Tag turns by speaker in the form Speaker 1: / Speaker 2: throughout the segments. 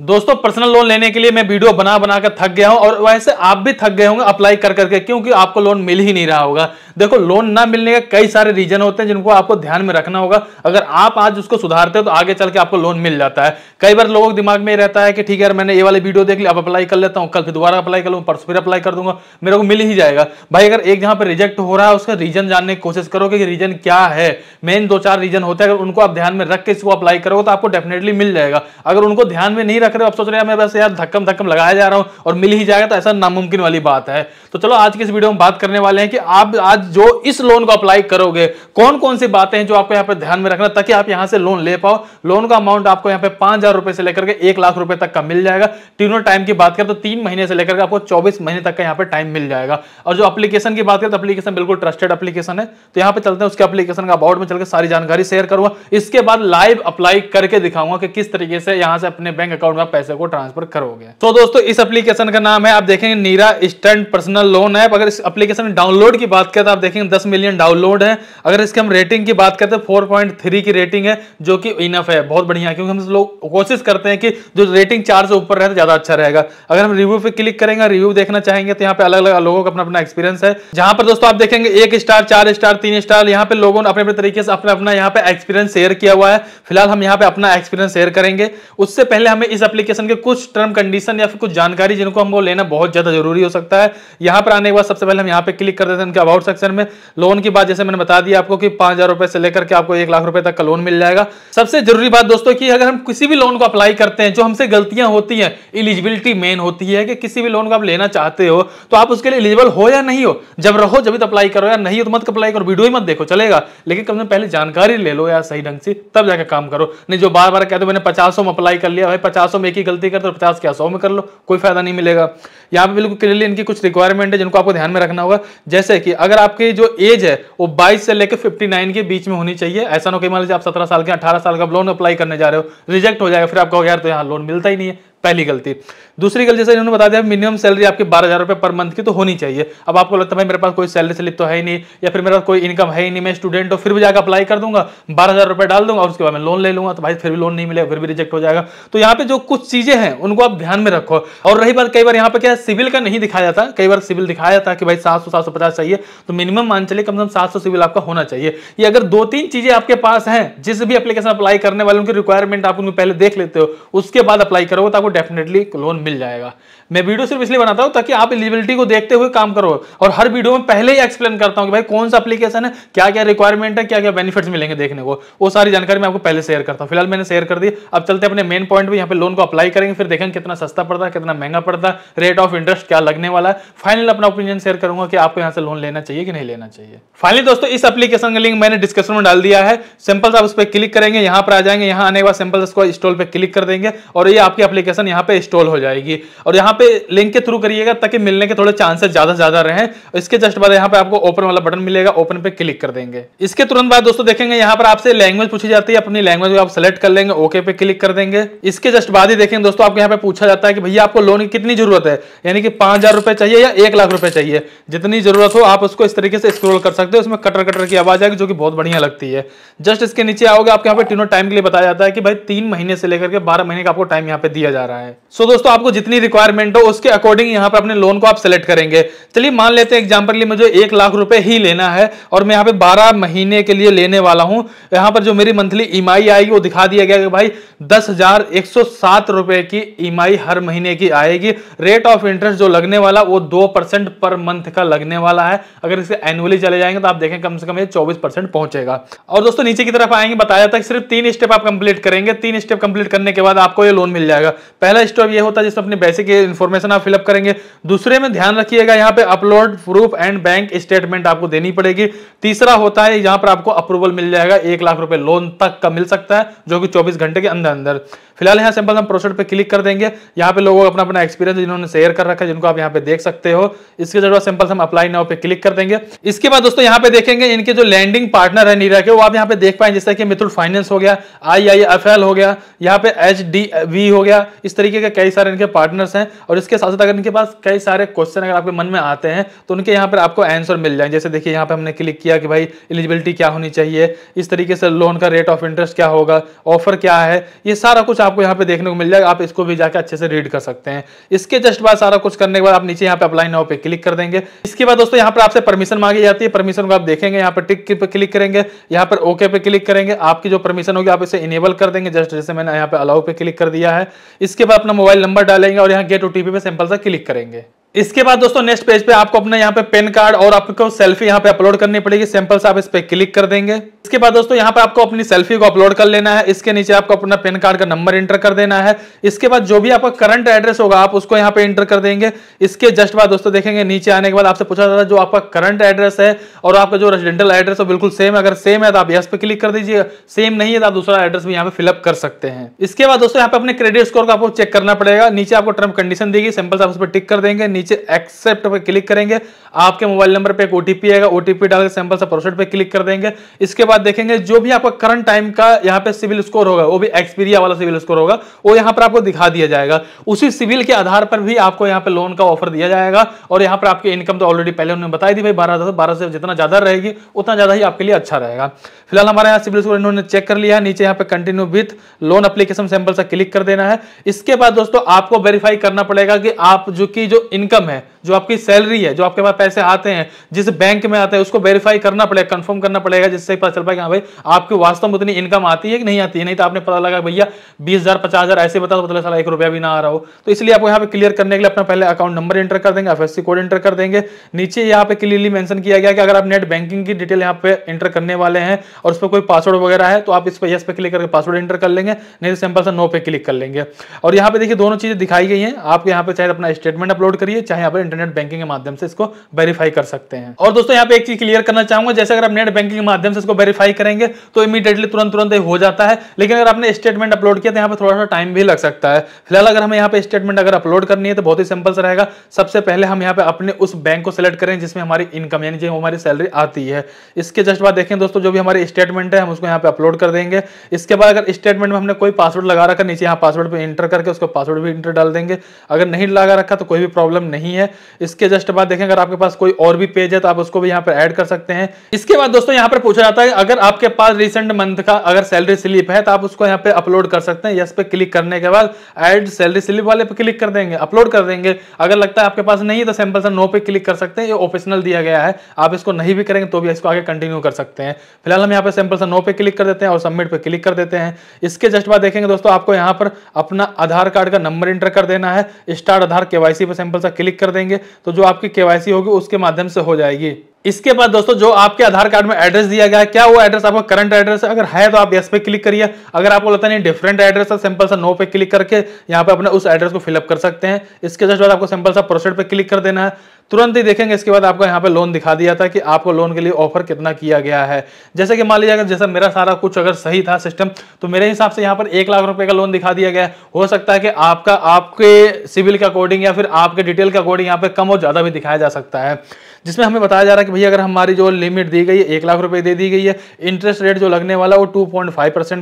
Speaker 1: दोस्तों personal loan लेने के लिए मैं वीडियो बना बना कर थक गया हूं और वैसे आप भी थक गए होंगे अप्लाई कर करके क्योंकि आपको लोन मिल ही नहीं रहा होगा देखो लोन ना मिलने के कई सारे रीजन होते हैं जिनको आपको ध्यान में रखना होगा अगर आप आज उसको सुधारते हो तो आगे चल के आपको लोन मिल जाता है कई बार लोगों के दिमाग में रहता है कि ठीक है यार मैंने ये वाली वीडियो देख ली अब अप्लाई कर लेता हूँ कल फिर दोबारा अप्लाई कर लूँ परसों फिर अप्लाई कर दूंगा मेरे को मिल ही जाएगा भाई अगर एक जहाँ पर रिजेक्ट हो रहा है उसका रीजन जानने की कोशिश करोगे कि रीजन क्या है मेन दो चार रीजन होते हैं अगर उनको आप ध्यान में रख के इसको अप्लाई करोगे तो आपको डेफिनेटली मिल जाएगा अगर उनको ध्यान में नहीं रख रहे हो आप सोच रहे हैं मैं बस यार धक्कम धक्कम लगाया जा रहा हूँ और मिल ही जाएगा तो ऐसा नामुमकिन वाली बात है तो चलो आज की इस वीडियो में बात करने वाले हैं कि आप आज आज जो इस लोन को अप्लाई करोगे कौन कौन सी बातें हैं जो आपको यहाँ पे ध्यान में रखना ताकि आप यहाँ से लोन ले पाओ लोन का अमाउंट आपको यहाँ पे पांच हजार रुपए से लेकर के एक लाख रुपए तक का मिल जाएगा तीनों टाइम की बात करें तो तीन महीने से लेकर आपको चौबीस महीने तक का यहाँ पे टाइम मिल जाएगा और जो अपलीकेशन की बात करें तो अपलीकेशन बिल्कुल ट्रस्टेड अपलीकेशन है तो यहाँ पे चलते हैं उसके अपलीकेशन का अबाउट में चलकर सारी जानकारी शेयर करूंगा इसके बाद लाइव अप्लाई करके दिखाऊंगा कि किस तरीके से यहाँ से अपने बैंक अकाउंट में पैसे को ट्रांसफर करोगे तो दोस्तों इस अपलीकेशन का नाम है आप देखेंगे नीरा स्टैंड पर्सनल लोन है अगर इस अपलीकेशन डाउनलोड की बात करें तो आप देखेंगे दस मिलियन डाउनलोड है अगर इसके हम रेटिंग की बात करते हैं तो फोर पॉइंट थ्री की रेटिंग है जो कि इनफ है बहुत बढ़िया क्योंकि हम लोग कोशिश करते हैं कि जो रेटिंग चार से ऊपर रहे तो ज्यादा अच्छा रहेगा अगर हम रिव्यू पे क्लिक करेंगे रिव्यू देखना चाहेंगे तो यहाँ पे अलग अलग लोगों का अपना अपना एक्सपीरियंस है जहां पर दोस्तों आप देखेंगे एक स्टार चार स्टार तीन स्टार यहाँ पे लोगों ने अपने अपने तरीके से अपना अपना यहाँ पे एक्सपीरियंस शेयर किया हुआ है फिलहाल हम यहाँ पे अपना एक्सपीरियंस शेयर करेंगे उससे पहले हमें इस एप्लीकेशन के कुछ टर्म कंडीशन या फिर कुछ जानकारी जिनको हमको लेना बहुत ज्यादा जरूरी हो सकता है यहाँ पर आने के बाद सबसे पहले हम यहाँ पे क्लिक कर देते हैं उनके अबाउट सेक्शन सेक्शन में लोन की बात जैसे मैंने बता दिया आपको कि पांच हजार रुपए से लेकर के आपको एक लाख रुपए तक का लोन मिल जाएगा सबसे जरूरी बात दोस्तों की अगर हम किसी भी लोन को अप्लाई करते हैं जो हमसे गलतियां होती है इलिजिबिलिटी मेन होती है कि किसी भी लोन को आप लेना चाहते हो तो आप उसके लिए इलिजिबल हो या नहीं हो जब रहो जब तो अप्लाई करो या नहीं हो तो मत अप्लाई करो वीडियो ही मत देखो चलेगा लेकिन कम से पहले जानकारी ले लो या सही ढंग से तब जाकर काम करो नहीं जो बार बार कहते मैंने पचासों में अप्लाई कर लिया भाई पचासों में एक ही गलती कर हो पचास क्या सौ में कर लो कोई फायदा नहीं मिलेगा यहाँ पे बिल्कुल क्लियरली इनकी कुछ रिक्वायरमेंट है जिनको आपको ध्यान में रखना होगा जैसे कि अगर आप आपके जो एज है वो 22 से लेकर 59 के बीच में होनी चाहिए ऐसा ना कि मान लीजिए आप 17 साल के 18 साल का लोन अप्लाई करने जा रहे हो रिजेक्ट हो जाएगा फिर आपको यार तो यहाँ लोन मिलता ही नहीं है पहली गलती दूसरी गलती सर इन्होंने बता दिया मिनिमम सैलरी आपकी बारह हज़ार रुपये पर मंथ की तो होनी चाहिए अब आपको लगता है मेरे पास कोई सैलरी स्लिप तो है ही नहीं या फिर मेरा कोई इनकम है ही नहीं मैं स्टूडेंट हूँ फिर भी जाकर अप्लाई कर दूंगा बारह हज़ार रुपये डाल दूंगा और उसके बाद मैं लोन ले लूँगा तो भाई फिर भी लोन नहीं मिलेगा फिर भी रिजेक्ट हो जाएगा तो यहाँ पे जो कुछ चीज़ें हैं उनको आप ध्यान में रखो और रही बात कई बार यहाँ पे क्या सिविल का नहीं दिखाया जाता कई बार सिविल दिखाया जाता कि भाई सात सौ सात सौ पचास चाहिए तो मिनिमम मान चलिए कम से कम सात सौ सिविल आपका होना चाहिए ये अगर दो तीन चीज़ें आपके पास हैं जिस भी अपलीकेशन अप्लाई करने वाले उनकी रिक्वायरमेंट आप उनको पहले देख लेते हो उसके बाद अप्लाई करोगे तो आपको डेफिनेटली लोन मिल जाएगा मैं वीडियो सिर्फ इसलिए बनाता हूँ ताकि आप एलिजिबिलिटी को देखते हुए काम करो और हर वीडियो में पहले ही एक्सप्लेन करता हूँ कि भाई कौन सा एप्लीकेशन है क्या क्या रिक्वायरमेंट है क्या क्या बेनिफिट्स मिलेंगे देखने को वो सारी जानकारी मैं आपको पहले शेयर करता हूँ फिलहाल मैंने शेयर कर दी अब चलते अपने मेन पॉइंट पर यहाँ पे लोन को अप्लाई करेंगे फिर देखेंगे कितना सस्ता पड़ता है कितना महंगा पड़ता है रेट ऑफ इंटरेस्ट क्या लगने वाला है फाइनल अपना ओपिनियन शेयर करूंगा कि आपको यहाँ से लोन लेना चाहिए कि नहीं लेना चाहिए फाइनली दोस्तों इस एप्लीकेशन का लिंक मैंने डिस्क्रिप्शन में डाल दिया है सिंपल आप उस पर क्लिक करेंगे यहाँ पर आ जाएंगे यहाँ आने के बाद सिंपल इसको इंस्टॉल पर क्लिक कर देंगे और ये आपकी एप्लीकेशन इन्फॉर्मेशन यहाँ पे इंस्टॉल हो जाएगी और यहाँ पे लिंक के थ्रू करिएगा ताकि मिलने के थोड़े चांसेस ज़्यादा ज़्यादा रहे इसके जस्ट बाद यहाँ पे आपको ओपन वाला बटन मिलेगा ओपन पे क्लिक कर देंगे इसके तुरंत बाद दोस्तों देखेंगे यहाँ पर आपसे लैंग्वेज पूछी जाती है अपनी लैंग्वेज आप सेलेक्ट कर लेंगे ओके पे क्लिक कर देंगे इसके जस्ट बाद ही देखेंगे दोस्तों आपको यहाँ पे पूछा जाता है कि भैया आपको लोन की कितनी जरूरत है यानी कि पांच चाहिए या एक लाख रुपए चाहिए जितनी जरूरत हो आप उसको इस तरीके से स्क्रोल कर सकते हो उसमें कटर कटर की आवाज़ आएगी जो कि बहुत बढ़िया लगती है जस्ट इसके नीचे आओगे आपके यहाँ पे तीनों टाइम के लिए बताया जाता है कि भाई तीन महीने से लेकर के बारह महीने का आपको टाइम यहाँ पे दिया जा रहा है रहा है सो so दोस्तों आपको जितनी रिक्वायरमेंट हो उसके अकॉर्डिंग यहाँ पर अपने लोन को आप सेलेक्ट करेंगे चलिए मान लेते हैं एग्जाम्पल लिए मुझे एक लाख रुपए ही लेना है और मैं यहाँ पे बारह महीने के लिए लेने वाला हूँ यहाँ पर जो मेरी मंथली ई e आएगी वो दिखा दिया गया कि भाई दस हजार की ई e हर महीने की आएगी रेट ऑफ इंटरेस्ट जो लगने वाला वो दो पर मंथ का लगने वाला है अगर इसे एनुअली चले जाएंगे तो आप देखें कम से कम ये चौबीस पहुंचेगा और दोस्तों नीचे की तरफ आएंगे बताया था कि सिर्फ तीन स्टेप आप कंप्लीट करेंगे तीन स्टेप कंप्लीट करने के बाद आपको ये लोन मिल जाएगा पहला स्टॉप ये होता है जिसमें अपने बेसिक इन्फॉर्मेशन आप फिलअप करेंगे दूसरे में ध्यान रखिएगा यहाँ पे upload proof and bank statement आपको देनी पड़ेगी तीसरा होता है यहाँ पर आपको अप्रूवल मिल जाएगा एक लाख रुपए लोन तक का मिल सकता है जो कि चौबीस घंटे के अंदर अंदर फिलहाल यहाँ सिंपल हम प्रोसेट पे क्लिक कर देंगे यहाँ पे लोगों अपना अपना एक्सपीरियंस जिन्होंने शेयर कर रखा है जिनको आप यहाँ पे देख सकते हो इसके जरूर सिंपल हम अप्लाई नाउ पे क्लिक कर देंगे इसके बाद दोस्तों यहाँ पे देखेंगे इनके जो लैंडिंग पार्टनर है नीरा के वो आप यहाँ पे देख पाए जैसे कि मिथुल फाइनेंस हो गया आई आई एफ एल हो गया यहाँ पे एच डी वी हो गया इस तरीके के कई सारे इनके पार्टनर्स हैं और इसके साथ साथ अगर इनके पास कई सारे क्वेश्चन अगर आपके मन में आते हैं तो उनके यहाँ पर आपको आंसर मिल जाए जैसे देखिए यहाँ पे हमने क्लिक किया कि भाई एलिजिबिलिटी क्या होनी चाहिए इस तरीके से लोन का रेट ऑफ इंटरेस्ट क्या होगा ऑफर क्या है ये सारा कुछ आप आपको यहाँ पे देखने को मिल जाएगा आप इसको भी जाकर अच्छे से रीड कर सकते हैं इसके जस्ट बाद सारा कुछ करने के बाद आप नीचे यहाँ पे अप्लाई नाउ पे क्लिक कर देंगे इसके बाद दोस्तों यहाँ पर आपसे परमिशन मांगी जाती है परमिशन को आप देखेंगे यहाँ पर टिक पे क्लिक करेंगे यहाँ पर ओके पे क्लिक करेंगे आपकी जो परमिशन होगी आप इसे इनेबल कर देंगे जस्ट जैसे मैंने यहाँ पे अलाउ पे क्लिक कर दिया है इसके बाद अपना मोबाइल नंबर डालेंगे और यहाँ गेट ओटीपी पे सिंपल सा क्लिक करेंगे इसके बाद दोस्तों नेक्स्ट पेज पे आपको अपना यहाँ पे पेन कार्ड और आपको सेल्फी यहाँ पे अपलोड करनी पड़ेगी सिंपल से आप इस पे क्लिक कर देंगे इसके बाद दोस्तों यहाँ पे आपको अपनी सेल्फी को अपलोड कर लेना है इसके नीचे आपको अपना पेन कार्ड का नंबर इंटर कर देना है इसके बाद जो भी आपका करंट एड्रेस होगा आप उसको यहाँ पे इंटर कर देंगे इसके जस्ट बाद दोस्तों देखेंगे नीचे आने के बाद आपसे पूछा जाता है जो आपका करंट एड्रेस है और आपका जो रेजिडेंटल एड्रेस है बिल्कुल सेम अगर सेम है तो आप यस पे क्लिक कर दीजिए सेम नहीं है तो आप दूसरा एड्रेस भी यहाँ पे फिलअप कर सकते हैं इसके बाद दोस्तों यहाँ पे अपने क्रेडिट स्कोर को आपको चेक करना पड़ेगा नीचे आपको टर्म कंडीशन देगी सैंपल्स आप उस पर टिक कर देंगे नीचे एक्सेप्ट पर क्लिक करेंगे आपके मोबाइल नंबर पे एक ओटीपी आएगा ओटीपी डालकर सैंपल से प्रोसेट पे क्लिक कर देंगे इसके बाद देखेंगे जो भी आपका करंट टाइम का यहाँ पे सिविल स्कोर होगा वो भी एक्सपीरिया वाला सिविल स्कोर होगा वो यहाँ पर आपको दिखा दिया जाएगा उसी सिविल के आधार पर भी आपको यहाँ पे लोन का ऑफर दिया जाएगा और यहाँ पर आपकी इनकम तो ऑलरेडी पहले उन्होंने बताई थी भाई बारह बारह से जितना ज्यादा रहेगी उतना ज्यादा ही आपके लिए अच्छा रहेगा फिलहाल हमारे यहाँ सिविल स्कोर इन्होंने चेक कर लिया है नीचे यहाँ पे continue with loan application sample से क्लिक कर देना है इसके बाद दोस्तों आपको वेरीफाई करना पड़ेगा कि आप जो कि जो इनकम इनकम है जो आपकी सैलरी है जो आपके पास पैसे आते हैं जिस बैंक में आते हैं उसको वेरीफाई करना पड़ेगा कंफर्म करना पड़ेगा जिससे पता चल पाएगा हाँ भाई आपके वास्तव में उतनी इनकम आती है कि नहीं आती है नहीं तो आपने पता लगा भैया बीस हजार पचास हजार ऐसे बता तो पता चला एक रुपया भी ना आ रहा हो तो इसलिए आपको यहाँ पे क्लियर करने के लिए अपना पहले अकाउंट नंबर एंटर कर देंगे एफ कोड एंटर कर देंगे नीचे यहाँ पे क्लियरली मैंशन किया गया कि अगर आप नेट बैंकिंग की डिटेल यहाँ पे एंटर करने वाले हैं और उस पर कोई पासवर्ड वगैरह है तो आप इस पर यस पे क्लिक करके पासवर्ड एंटर कर लेंगे नहीं तो सिंपल सा नो पे क्लिक कर लेंगे और यहाँ पे देखिए दोनों चीजें दिखाई गई हैं आप यहाँ पे चाहे अपना स्टेटमेंट अपलोड करिए चाहे यहाँ पर इंटरनेट बैंकिंग के माध्यम से इसको वेरीफाई कर सकते हैं और दोस्तों यहाँ पे एक चीज क्लियर करना चाहूंगा जैसे अगर आप नेट बैंकिंग के माध्यम से इसको वेरीफाई करेंगे तो इमीडिएटली तुरंत तुरंत हो जाता है लेकिन अगर आपने स्टेटमेंट अपलोड किया तो यहाँ पर थोड़ा सा टाइम भी लग सकता है फिलहाल अगर हमें यहाँ पे स्टेटमेंट अगर अपलोड करनी है तो बहुत ही सिंपल सा रहेगा सबसे पहले हम यहाँ पे अपने उस बैंक को सिलेक्ट करें जिसमें हमारी इनकम यानी जो हमारी सैलरी आती है इसके जस्ट बाद देखें दोस्तों जो भी हमारी स्टेटमेंट है हम उसको यहाँ पे अपलोड कर देंगे इसके बाद अगर स्टेटमेंट में हमने कोई पासवर्ड लगा रखा नीचे यहाँ पासवर्ड पर इंटर करके उसको पासवर्ड भी इंटर डाल देंगे अगर नहीं लगा रखा तो कोई भी प्रॉब्लम नहीं है इसके जस्ट बाद देखें अगर आपके पास कोई और भी पेज है तो आप उसको भी यहाँ पर ऐड कर सकते हैं इसके बाद दोस्तों यहाँ पर पूछा जाता है अगर आपके पास रिसेंट मंथ का अगर सैलरी स्लिप है तो आप उसको यहाँ पे अपलोड कर सकते हैं यस पे क्लिक करने के बाद एड सैलरी स्लिप वाले पे क्लिक कर देंगे अपलोड कर देंगे अगर लगता है आपके पास नहीं है तो सैम्पल सर नो पे क्लिक कर सकते हैं ये ऑप्शनल दिया गया है आप इसको नहीं भी करेंगे तो भी इसको आगे कंटिन्यू कर सकते हैं फिलहाल हम यहाँ पर सैम्पल सर नो पे क्लिक कर देते हैं और सबमिट पर क्लिक कर देते हैं इसके जस्ट बाद देखेंगे दोस्तों आपको यहाँ पर अपना आधार कार्ड का नंबर इंटर कर देना है स्टार्ट आधार के पर सैम्पल सा क्लिक कर देंगे करेंगे तो जो आपकी केवाईसी होगी उसके माध्यम से हो जाएगी इसके बाद दोस्तों जो आपके आधार कार्ड में एड्रेस दिया गया है क्या वो एड्रेस आपका करंट एड्रेस है अगर है तो आप यस पे क्लिक करिए अगर आपको लगता नहीं डिफरेंट एड्रेस है सिंपल सा नो पे क्लिक करके यहाँ पे अपने उस एड्रेस को फिलअप कर सकते हैं इसके जस्ट बाद आपको सिंपल सा प्रोसेड पे क्लिक कर देना है तुरंत ही देखेंगे इसके बाद आपको यहाँ पे लोन दिखा दिया था कि आपको लोन के लिए ऑफर कितना किया गया है जैसे कि मान लीजिए अगर जैसा मेरा सारा कुछ अगर सही था सिस्टम तो मेरे हिसाब से यहाँ पर एक लाख रुपए का लोन दिखा दिया गया हो सकता है कि आपका आपके सिविल के अकॉर्डिंग या फिर आपके डिटेल के अकॉर्डिंग यहाँ पे कम और ज़्यादा भी दिखाया जा सकता है जिसमें हमें बताया जा रहा है कि भैया अगर हमारी जो लिमिट दी गई है एक लाख रुपये दे दी गई है इंटरेस्ट रेट जो लगने वाला वो वो टू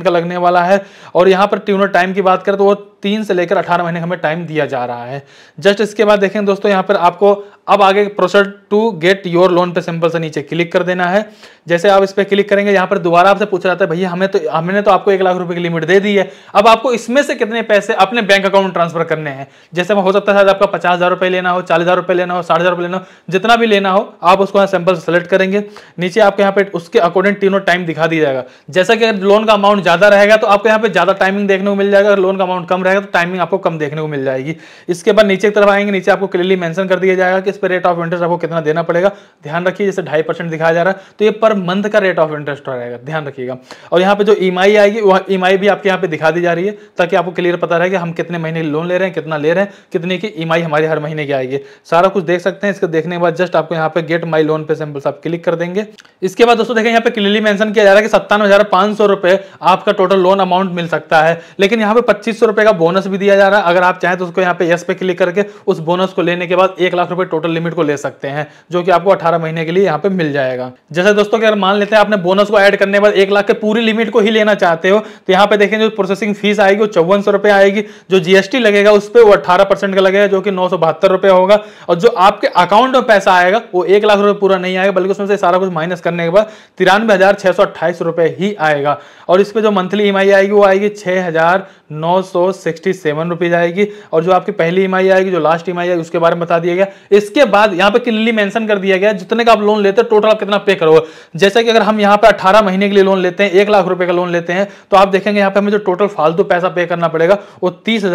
Speaker 1: का लगने वाला है और यहाँ पर ट्यूनर टाइम की बात करें तो वो तीन से लेकर अठारह महीने हमें टाइम दिया जा रहा है जस्ट इसके बाद देखें दोस्तों यहाँ पर आपको अब आगे process to get your loan पे सिंपल से नीचे क्लिक कर देना है जैसे आप इस पर क्लिक करेंगे यहाँ पर दोबारा आपसे पूछ रहा था भैया हमें तो हमने तो आपको एक लाख रुपए की लिमिट दे दी है अब आपको इसमें से कितने पैसे अपने बैंक अकाउंट ट्रांसफर करने हैं जैसे हो सकता है आपका पचास हजार रुपये लेना हो चालीस हजार रुपये लेना हो साठ हजार रुपये लेना हो जितना भी लेना हो आप उसको यहाँ सैंपल सेलेक्ट करेंगे नीचे आपको यहाँ पे उसके अकॉर्डिंग तीनों टाइम दिखा दिया जाएगा जैसा कि अगर लोन का अमाउंट ज्यादा रहेगा तो आपको यहाँ पे ज्यादा टाइमिंग देखने को मिल जाएगा अगर लोन का अमाउंट कम रहे जाएगा तो टाइमिंग आपको कम देखने को मिल जाएगी इसके बाद नीचे की तरफ आएंगे नीचे आपको क्लियरली मेंशन कर दिया जाएगा कि इस पर रेट ऑफ इंटरेस्ट आपको कितना देना पड़ेगा ध्यान रखिए जैसे ढाई परसेंट दिखाया जा रहा है तो ये पर मंथ का रेट ऑफ इंटरेस्ट रहेगा ध्यान रखिएगा और यहाँ पर जो ई e आएगी वह ई e भी आपके यहाँ पे दिखा दी जा रही है ताकि आपको क्लियर पता रहे कि हम कितने महीने लोन ले रहे हैं कितना ले रहे हैं कितने की ई e हमारी हर महीने की आएगी सारा कुछ देख सकते हैं इसके देखने के बाद जस्ट आपको यहाँ पे गेट माई लोन पे सिंपल आप क्लिक कर देंगे इसके बाद दोस्तों देखें यहाँ पे क्लियरली मेंशन किया जा रहा है कि सत्तानवे हजार आपका टोटल लोन अमाउंट मिल सकता है लेकिन यहाँ पे पच्चीस सौ रुपए का बोनस भी दिया जा रहा है अगर आप चाहें तो उसको यहाँ पे यस पे क्लिक करके उस बोनस को लेने के बाद एक लाख रुपए टोटल लिमिट को ले सकते हैं जो कि आपको अठारह महीने के लिए यहाँ पे मिल जाएगा जैसे दोस्तों अगर मान लेते हैं आपने बोनस को एड करने के बाद एक लाख के पूरी लिमिट को ही लेना चाहते हो तो यहाँ पे देखें जो प्रोसेसिंग फीस आएगी वो चौवन आएगी जो जीएसटी लगेगा उस पर वो अठारह परसेंट का लगेगा जो कि नौ सौ होगा और जो आपके अकाउंट में पैसा आएगा वो एक लाख रुपये पूरा नहीं आएगा बल्कि उसमें से सारा कुछ माइनस करने के बाद तिरानवे हजार छह सौ अट्ठाईस रुपये ही आएगा और इस पर जो मंथली ई e आएगी वो आएगी छह हजार नौ सौ सिक्सटी सेवन रुपीज आएगी और जो आपकी पहली ई e आएगी जो लास्ट ई e आएगी उसके बारे में बता दिया गया इसके बाद यहाँ पे क्लियरली मैंशन कर दिया गया जितने का आप लोन लेते हैं टोटल आप कितना पे करोगे जैसे कि अगर हम यहाँ पे अठारह महीने के लिए लोन लेते हैं एक लाख रुपए का लोन लेते हैं तो आप देखेंगे यहाँ पे हमें जो टोटल फालतू पैसा पे करना पड़ेगा वो तीस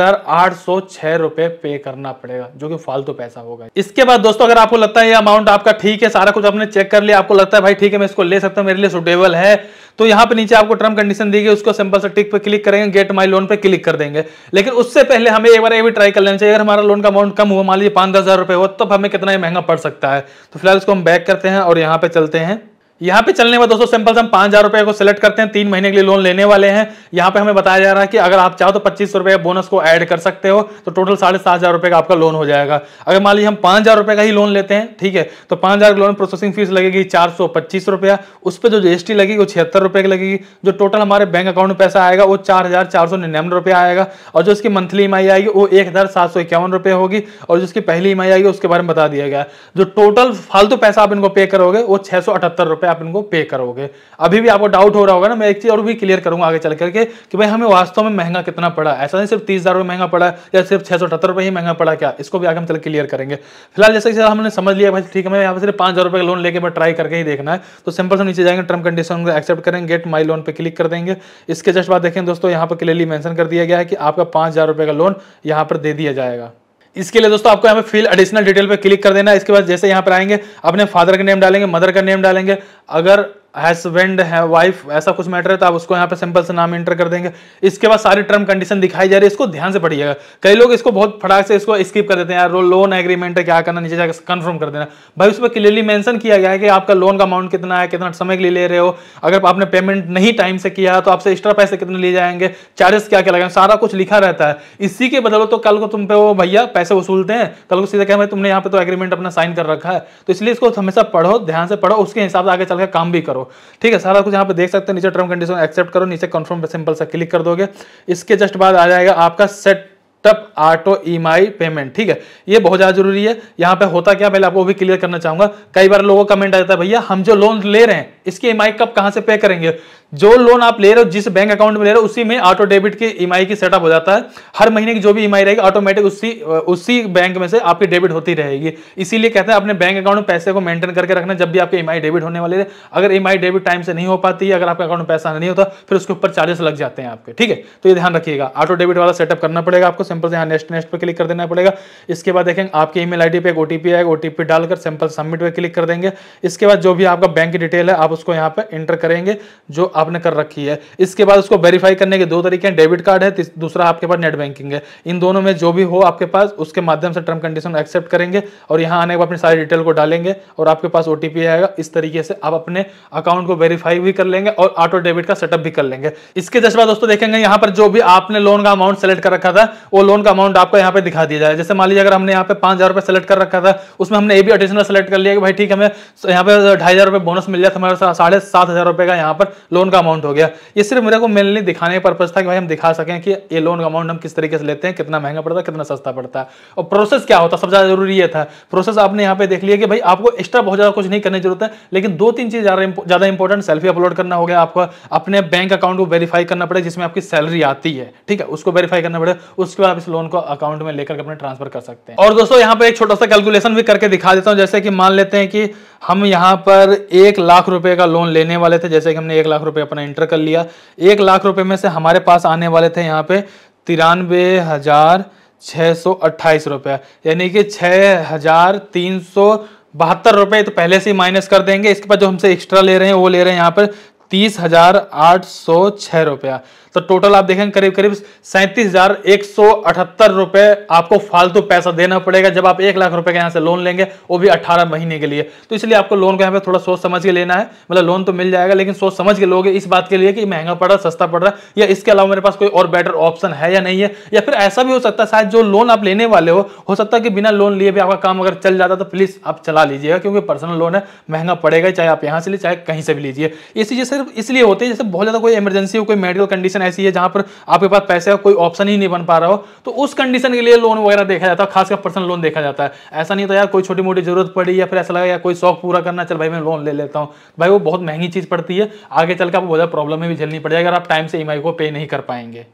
Speaker 1: रुपए पे करना पड़ेगा जो कि फालतू पैसा होगा इसके बाद दोस्तों अगर आपको लगता है ये अमाउंट आपका ठीक है सारा कुछ आपने चेक कर लिया आपको लगता है भाई ठीक है मैं इसको ले सकता हूं मेरे लिए सुटेबल है तो यहां पे नीचे आपको टर्म कंडीशन दी गई उसको सिंपल से टिक पे क्लिक करेंगे गेट माई लोन पे क्लिक कर देंगे लेकिन उससे पहले हमें एक बार ये भी ट्राई कर लेना चाहिए अगर हमारा लोन का अमाउंट कम हुआ मान लीजिए पांच दस हज़ार रुपए हो तब तो हमें कितना महंगा पड़ सकता है तो फिलहाल इसको हम बैक करते हैं और यहाँ पे चलते हैं यहाँ पे चलने में दोस्तों सिंपल से हम पांच हजार रुपए को सिलेक्ट करते हैं तीन महीने के लिए लोन लेने वाले हैं यहाँ पे हमें बताया जा रहा है कि अगर आप चाहो तो पच्चीस रुपए बोनस को ऐड कर सकते हो तो टोटल साढ़े सात हजार रुपए का आपका लोन हो जाएगा अगर मान लीजिए हम पांच हजार रुपए का ही लोन लेते हैं ठीक है तो पांच हजार लोन प्रोसेसिंग फीस लगेगी चार सौ पच्चीस रुपया उस पर जो जीएसटी लगेगी वो छिहत्तर रुपए की लगेगी जो टोटल हमारे बैंक अकाउंट में पैसा आएगा वो चार हजार चार सौ निन्यानवे रुपया आएगा और जो इसकी मंथली ई e आएगी वो एक हजार सात सौ इक्यावन रुपये होगी और जिसकी पहली ई e आएगी उसके बारे में बता दिया गया जो टोटल फालतू पैसा आप इनको पे करोगे वो छह सौ अठहत्तर रुपये पे आप इनको पे करोगे अभी भी आपको डाउट हो रहा होगा ना मैं एक चीज़ और भी क्लियर करूंगा आगे चल करके कि भाई हमें वास्तव में महंगा कितना पड़ा ऐसा नहीं सिर्फ तीस हज़ार रुपये महंगा पड़ा या सिर्फ छह सौ अठहत्तर रुपये ही महंगा पड़ा क्या इसको भी आगे हम चल क्लियर करेंगे फिलहाल जैसे कि हमने समझ लिया भाई ठीक है मैं यहाँ पर सिर्फ पांच हज़ार रुपये का लोन लेके मैं ट्राई करके ही देखना है तो सिंपल से नीचे जाएंगे टर्म कंडीशन को एक्सेप्ट करेंगे गेट माई लोन पर क्लिक कर देंगे इसके जस्ट बाद देखें दोस्तों यहाँ पर क्लियरली मैंशन कर दिया गया है कि आपका पांच हज़ार रुपये का लोन यहाँ पर दे दिया जाएगा इसके लिए दोस्तों आपको यहाँ पे फिल एडिशनल डिटेल पे क्लिक कर देना इसके बाद जैसे यहाँ पर आएंगे अपने फादर का नेम डालेंगे मदर का नेम डालेंगे अगर हस्बैंड है वाइफ ऐसा कुछ मैटर है तो आप उसको यहाँ पे सिंपल से नाम एंटर कर देंगे इसके बाद सारी टर्म कंडीशन दिखाई जा रही है इसको ध्यान से पढ़िएगा कई लोग इसको बहुत फटाक से इसको स्किप कर देते हैं यार लोन एग्रीमेंट है क्या करना नीचे जाकर कन्फर्म कर देना भाई उसमें क्लियरली मैंशन किया गया है कि आपका लोन का अमाउंट कितना है कितना समय के लिए ले रहे हो अगर आपने पेमेंट नहीं टाइम से किया तो आपसे एक्स्ट्रा पैसे कितने लिए जाएंगे चार्जेस क्या क्या लगाएंगे सारा कुछ लिखा रहता है इसी के बदलो तो कल को तुम पे वो भैया पैसे वसूलते हैं कल को सीधा कह भाई तुमने यहाँ पे तो एग्रीमेंट अपना साइन कर रखा है तो इसलिए इसको हमेशा पढ़ो ध्यान से पढ़ो उसके हिसाब से आगे चलकर काम भी करो ठीक है सारा कुछ यहाँ पे देख सकते हैं नीचे टर्म कंडीशन एक्सेप्ट करो नीचे कन्फर्म सिंपल सा क्लिक कर दोगे इसके जस्ट बाद आ जाएगा आपका set setup auto EMI payment ठीक है ये बहुत ज़्यादा जरूरी है यहाँ पे होता क्या पहले आपको भी क्लियर करना चाहूंगा कई बार लोगों का कमेंट आ जाता है भैया हम जो लोन ले रहे हैं इसकी ई e कब कहाँ से पे करेंगे जो लोन आप ले रहे हो जिस बैंक अकाउंट में ले रहे हो उसी में ऑटो डेबिट की ई e की सेटअप हो जाता है हर महीने की जो भी ई e रहेगी ऑटोमेटिक उसी उसी बैंक में से आपकी डेबिट होती रहेगी इसीलिए कहते हैं अपने बैंक अकाउंट में पैसे को मेंटेन करके रखना जब भी आपके ई e डेबिट होने वाले अगर ई डेबिट टाइम से नहीं हो पाती अगर आपके अकाउंट में पैसा नहीं होता फिर उसके ऊपर चार्जेस लग जाते हैं आपके ठीक है तो ये ध्यान रखिएगा ऑटो डेबिट वाला सेटअप करना पड़ेगा आपको सिंपल से यहाँ नेक्स्ट नेक्स्ट पर क्लिक कर देना पड़ेगा इसके बाद देखेंगे आपकी ईमेल आईडी पे एक ओटीपी आएगा ओ डालकर सिंपल सबमिट पर क्लिक कर देंगे इसके बाद जो भी आपका बैंक की डिटेल है आप उसको यहाँ पर एंटर करेंगे जो आपने कर रखी है इसके बाद उसको वेरीफाई करने के दो तरीके हैं डेबिट कार्ड है दूसरा आपके पास नेट बैंकिंग है इन दोनों में जो भी हो आपके पास उसके माध्यम से टर्म कंडीशन एक्सेप्ट करेंगे और यहाँ आने के बाद अपनी सारी डिटेल को डालेंगे और आपके पास ओ आएगा इस तरीके से आप अपने अकाउंट को वेरीफाई भी कर लेंगे और ऑटो डेबिट का सेटअप भी कर लेंगे इसके जस्ट बाद दोस्तों देखेंगे यहाँ पर जो भी आपने लोन का अमाउंट सेलेक्ट कर रखा था वो लोन का अमाउंट आपको यहाँ पर दिखा दिया जाए जैसे मान लीजिए अगर हमने यहाँ पे पांच हजार सेलेक्ट कर रखा था उसमें हमने ये भी अडिशनल सेलेक्ट कर लिया कि भाई ठीक है हमें यहाँ पे ढाई हजार बोनस मिल जाए तो हमारे साढ़े सात हजार रुपए का यहाँ पर लोन लोन का अमाउंट हो गया ये सिर्फ मेरे को मेनली दिखाने का पर्पज था कि भाई हम दिखा सकें कि ये लोन का अमाउंट हम किस तरीके से लेते हैं कितना महंगा पड़ता है कितना सस्ता पड़ता है और प्रोसेस क्या होता सबसे ज़्यादा जरूरी ये था प्रोसेस आपने यहाँ पे देख लिया कि भाई आपको एक्स्ट्रा बहुत ज़्यादा कुछ नहीं करने जरूरत है लेकिन दो तीन चीज़ ज़्यादा इंपॉर्टेंट सेल्फी अपलोड करना हो गया आपको अपने बैंक अकाउंट को वेरीफाई करना पड़ेगा जिसमें आपकी सैलरी आती है ठीक है उसको वेरीफाई करना पड़ेगा उसके बाद आप इस लोन को अकाउंट में लेकर अपने ट्रांसफर कर सकते हैं और दोस्तों यहाँ पे एक छोटा सा कैलकुलेशन भी करके दिखा देता हूँ जैसे कि मान लेते हैं कि हम यहाँ पर एक लाख रुपए का लोन लेने वाले थे जैसे कि हमने एक लाख रुपए अपना इंटर कर लिया एक लाख रुपए में से हमारे पास आने वाले थे यहाँ पे तिरानवे हजार छः सौ अट्ठाईस रुपया यानी कि छः हजार तीन सौ बहत्तर रुपये तो पहले से ही माइनस कर देंगे इसके बाद जो हमसे एक्स्ट्रा ले रहे हैं वो ले रहे हैं यहाँ पर तीस हजार आठ सौ छः रुपया तो टोटल आप देखेंगे करीब करीब सैंतीस हजार एक सौ अठहत्तर रुपए आपको फालतू तो पैसा देना पड़ेगा जब आप एक लाख रुपए का यहाँ से लोन लेंगे वो भी अठारह महीने के लिए तो इसलिए आपको लोन को यहाँ पे थोड़ा सोच समझ के लेना है मतलब लोन तो मिल जाएगा लेकिन सोच समझ के लोगे इस बात के लिए कि महंगा पड़ रहा सस्ता पड़ रहा है या इसके अलावा मेरे पास कोई और बेटर ऑप्शन है या नहीं है या फिर ऐसा भी हो सकता है शायद जो लोन आप लेने वाले हो हो सकता है कि बिना लोन लिए भी आपका काम अगर चल जाता तो प्लीज आप चला लीजिएगा क्योंकि पर्सनल लोन है महंगा पड़ेगा चाहे आप यहाँ से लिए चाहे कहीं से भी लीजिए ये चीजें सिर्फ इसलिए होती है जैसे बहुत ज्यादा कोई इमरजेंसी हो कोई मेडिकल कंडीशन ऐसी है जहां पर आपके पास पैसे का कोई ऑप्शन ही नहीं बन पा रहा हो तो उस कंडीशन के लिए लोन वगैरह देखा जाता है खासकर पर्सनल लोन देखा जाता है ऐसा नहीं था तो यार कोई छोटी मोटी जरूरत पड़ी या फिर ऐसा लगा या कोई शौक पूरा करना चल भाई मैं लोन ले लेता हूँ भाई वो बहुत महंगी चीज़ पड़ती है आगे चल के आपको बहुत ज़्यादा प्रॉब्लम भी झेलनी पड़ेगी अगर आप टाइम से ई e को पे नहीं कर पाएंगे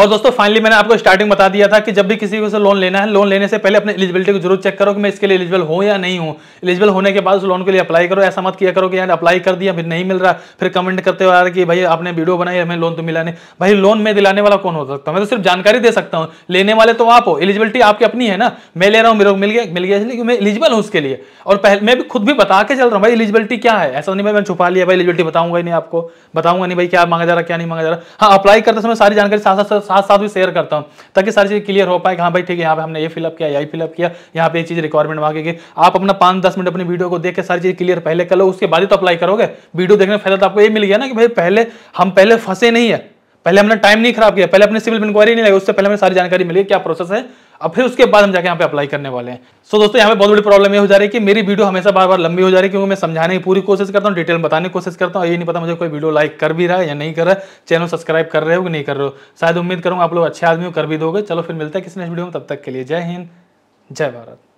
Speaker 1: और दोस्तों फाइनली मैंने आपको स्टार्टिंग बता दिया था कि जब भी किसी को से लोन लेना है लोन लेने से पहले अपने एलिजिबिलिटी को जरूर चेक करो कि मैं इसके लिए एलिजिबल हूँ या नहीं हूँ एलिजिबल होने के बाद उस लोन के लिए अप्लाई करो ऐसा मत किया करो कि यार अप्लाई कर दिया फिर नहीं मिल रहा फिर कमेंट करते हुए कि भाई आपने वीडियो बनाई हमें लोन तो मिला नहीं भाई लोन में दिलाने वाला कौन हो सकता है मैं तो सिर्फ जानकारी दे सकता हूँ लेने वाले तो आप हो एलिजिबिलिटी आपकी अपनी है ना मैं ले रहा हूँ मेरे को मिल गया मिल गया इसलिए मैं एलिजिबल हूँ उसके लिए और पहले मैं भी खुद भी बता के चल रहा हूँ भाई एलिजिबिलिटी क्या है ऐसा नहीं भाई मैंने छुपा लिया भाई एलिजिबिलिटी बताऊंगा नहीं आपको बताऊंगा नहीं भाई क्या मांगा जा रहा क्या नहीं मांगा जा रहा हाँ अप्लाई करते समय सारी जानकारी साथ साथ साथ साथ भी शेयर करता हूँ ताकि सारी चीज़ क्लियर हो पाए कि हाँ भाई ठीक है यहाँ पे हमने ये फिलअप किया यही फिलअप किया यहाँ पे ये चीज़ रिक्वायरमेंट मांगेगी आप अपना पाँच दस मिनट अपनी वीडियो को देख के सारी चीज़ क्लियर पहले कर लो उसके बाद ही तो अप्लाई करोगे वीडियो देखने पहले तो आपको ये मिल गया ना कि भाई पहले हम पहले फंसे नहीं है पहले हमने टाइम नहीं खराब किया पहले अपने सिविल इंक्वायरी नहीं लगी उससे पहले हमें सारी जानकारी मिली क्या प्रोसेस है अब फिर उसके बाद हम जाके यहाँ पे अप्लाई करने वाले हैं सो so, दोस्तों यहाँ पे बहुत बड़ी प्रॉब्लम ये हो जा रही है कि मेरी वीडियो हमेशा बार बार लंबी हो जा रही है क्योंकि मैं समझाने की पूरी कोशिश करता हूँ डिटेल बताने की कोशिश करता हूँ ये नहीं पता मुझे कोई वीडियो लाइक कर भी रहा है या नहीं कर रहा है चैनल सब्सक्राइब कर रहे हो कि नहीं कर रहे हो शायद उम्मीद करूँ आप लोग अच्छे आदमी हो कर भी दोगे चलो फिर मिलता है किसी नेक्स्ट वीडियो में तब तक के लिए जय हिंद जय भारत